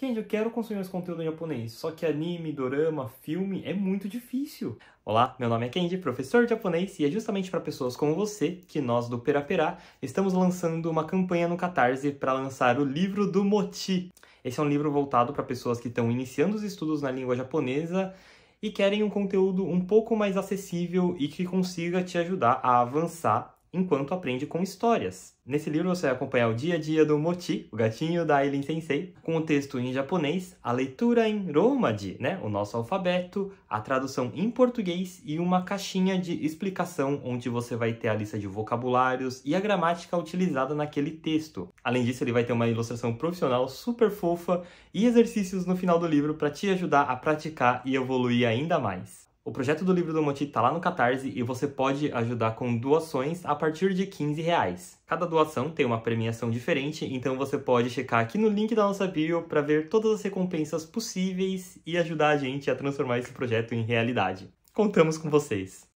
Gente, eu quero consumir mais conteúdo em japonês, só que anime, dorama, filme é muito difícil. Olá, meu nome é Kenji, professor de japonês, e é justamente para pessoas como você que nós do Pera Perá estamos lançando uma campanha no Catarse para lançar o livro do Moti. Esse é um livro voltado para pessoas que estão iniciando os estudos na língua japonesa e querem um conteúdo um pouco mais acessível e que consiga te ajudar a avançar enquanto aprende com histórias. Nesse livro você vai acompanhar o dia a dia do Moti, o gatinho da Aileen Sensei, com o texto em japonês, a leitura em Romaji, né, o nosso alfabeto, a tradução em português e uma caixinha de explicação onde você vai ter a lista de vocabulários e a gramática utilizada naquele texto. Além disso, ele vai ter uma ilustração profissional super fofa e exercícios no final do livro para te ajudar a praticar e evoluir ainda mais. O projeto do Livro do Moti está lá no Catarse e você pode ajudar com doações a partir de 15 reais. Cada doação tem uma premiação diferente, então você pode checar aqui no link da nossa bio para ver todas as recompensas possíveis e ajudar a gente a transformar esse projeto em realidade. Contamos com vocês!